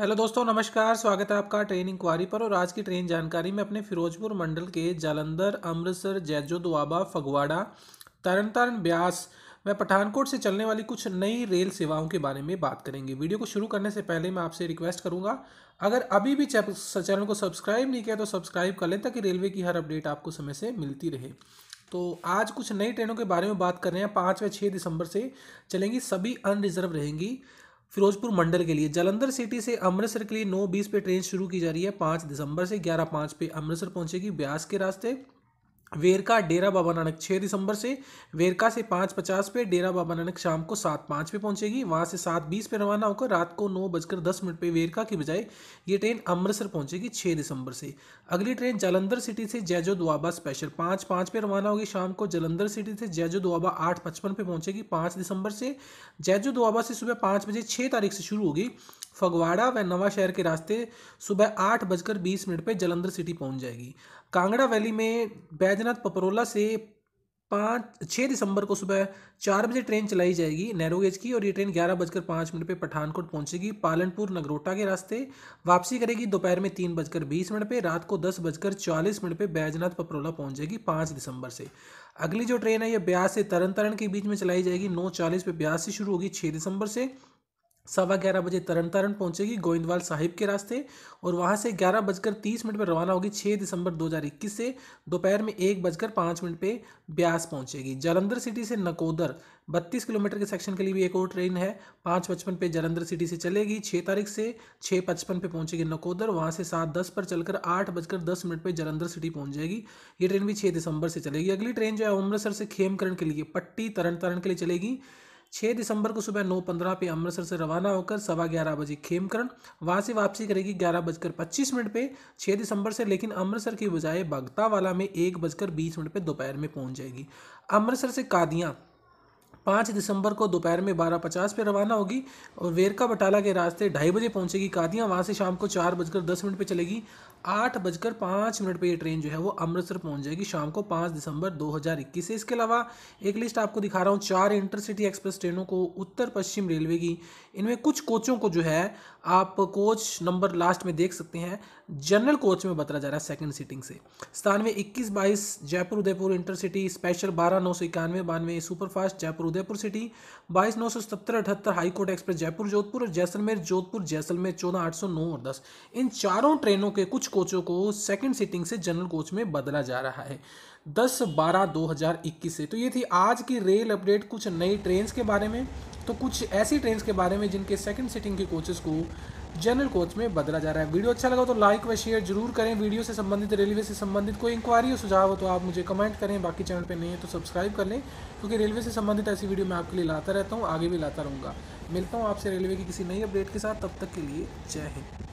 hello दोस्तों नमस्कार स्वागत है आपका ट्रेन इंक्वायरी पर और आज की ट्रेन जानकारी में अपने फिरोजपुर मंडल के जालंधर अमृतसर जैजो दुआबा फगवाड़ा तरन तारण ब्यास में पठानकोट से चलने वाली कुछ नई रेल सेवाओं के बारे में बात करेंगे वीडियो को शुरू करने से पहले मैं आपसे रिक्वेस्ट करूंगा अगर अभी भी चैनल को सब्सक्राइब नहीं किया तो सब्सक्राइब कर लें ताकि रेलवे की हर अपडेट आपको समय से मिलती रहे तो आज कुछ नई ट्रेनों के बारे में बात कर रहे हैं पाँच व छः दिसंबर से चलेंगी सभी अनरिजर्व रहेंगी फिरोजपुर मंडल के लिए जलंधर सिटी से अमृतसर के लिए नौ बीस पे ट्रेन शुरू की जा रही है पाँच दिसंबर से ग्यारह पाँच पे अमृतसर पहुंचेगी ब्यास के रास्ते वेरका डेरा बाबा नानक छः दिसंबर से वेरका से पाँच पचास पे डेरा बाबा नानक शाम को सात पाँच पे पहुंचेगी वहां से सात बीस पे रवाना होकर रात को नौ बजकर दस मिनट पे वेरका की बजाय ये ट्रेन अमृतसर पहुंचेगी छः दिसंबर से अगली ट्रेन जालंधर सिटी से जैजो दुआबा स्पेशल पाँच पाँच पे रवाना होगी शाम को जलंधर सिटी से जैजो दुआबा आठ पचपन पे पहुंचेगी पाँच दिसंबर से जैजो दुआबा से सुबह पाँच बजे छः तारीख से शुरू होगी फगवाड़ा व नवाशहर के रास्ते सुबह आठ बजकर बीस मिनट पर जलंधर सिटी पहुंच जाएगी कांगड़ा वैली में बैजनाथ पपरोला से पाँच छः दिसंबर को सुबह चार बजे ट्रेन चलाई जाएगी नैरो गेज की और ये ट्रेन ग्यारह बजकर पाँच मिनट पर पठानकोट पहुंचेगी पालनपुर नगरोटा के रास्ते वापसी करेगी दोपहर में तीन बजकर बीस मिनट पर रात को दस बजकर चालीस मिनट पर बैजनाथ पपरोला पहुंच जाएगी पाँच दिसंबर से अगली जो ट्रेन है ये ब्यास से तरन तरन के बीच में चलाई जाएगी नौ चालीस पर ब्यास से शुरू होगी छः दिसंबर से सवा ग्यारह बजे तरन तारण पहुंचेगी गोइंदवाल साहिब के रास्ते और वहां से ग्यारह बजकर तीस मिनट पर रवाना होगी छः दिसंबर दो हज़ार इक्कीस से दोपहर में एक बजकर पाँच मिनट पे ब्यास पहुंचेगी जालंधर सिटी से नकोदर बत्तीस किलोमीटर के सेक्शन के लिए भी एक और ट्रेन है पाँच पचपन पे जालंधर सिटी से चलेगी छः तारीख से छः पचपन पे पहुंचेगी नकोदर वहाँ से सात दस पर चलकर आठ बजकर दस मिनट पर जालंधर सिटी पहुँच जाएगी ये ट्रेन भी छः दिसंबर से चलेगी अगली ट्रेन जो है अमृतसर से खेमकरण के लिए पट्टी तरन तारण के लिए चलेगी छः दिसंबर को सुबह नौ पंद्रह पे अमृतसर से रवाना होकर सवा ग्यारह बजे खेमकरण वहाँ से वापसी करेगी ग्यारह बजकर पच्चीस मिनट पे छः दिसंबर से लेकिन अमृतसर की बजाय बगतावाला में एक बजकर बीस मिनट पे दोपहर में पहुँच जाएगी अमृतसर से कादियाँ पाँच दिसंबर को दोपहर में बारह पचास पर रवाना होगी और वेरका बटाला के रास्ते ढाई बजे पहुंचेगी कादियाँ वहाँ से शाम को चार बजकर दस मिनट पर चलेगी आठ बजकर पाँच मिनट पर यह ट्रेन जो है वो अमृतसर पहुंच जाएगी शाम को पाँच दिसंबर 2021 से इसके अलावा एक लिस्ट आपको दिखा रहा हूँ चार इंटरसिटी एक्सप्रेस ट्रेनों को उत्तर पश्चिम रेलवे की इनमें कुछ कोचों को जो है आप कोच नंबर लास्ट में देख सकते हैं जनरल कोच में बतला जा रहा है सेकेंड सीटिंग से सतानवे इक्कीस बाईस जयपुर उदयपुर इंटरसिटी स्पेशल बारह नौ सौ इक्यानवे बानवे सुपरफास्ट जयपुर उदयपुर सिटी बाईस नौ सौ सत्तर अठहत्तर हाईकोर्ट एक्सप्रेस जयपुर जोधपुर और जैसलमेर जोधपुर जैसलमेर चौदह आठ सौ नौ और दस इन चारों ट्रेनों के कुछ कोचों को सेकंड सीटिंग से जनरल कोच में बदला जा रहा है 10 बारह 2021 से तो ये थी आज की रेल अपडेट कुछ नई ट्रेन्स के बारे में तो कुछ ऐसी ट्रेन्स के बारे में जिनके सेकंड सीटिंग के कोचेस को जनरल कोच में बदला जा रहा है वीडियो अच्छा लगा तो लाइक व शेयर जरूर करें वीडियो से संबंधित रेलवे से संबंधित कोई इंक्वायरी हो सुझाव हो तो आप मुझे कमेंट करें बाकी चैनल पर नहीं है तो सब्सक्राइब कर लें क्योंकि रेलवे से संबंधित ऐसी वीडियो मैं आपके लिए लाता रहता हूँ आगे भी लाता रहूँगा मिलता हूँ आपसे रेलवे की किसी नई अपडेट के साथ तब तक के लिए जय हिंद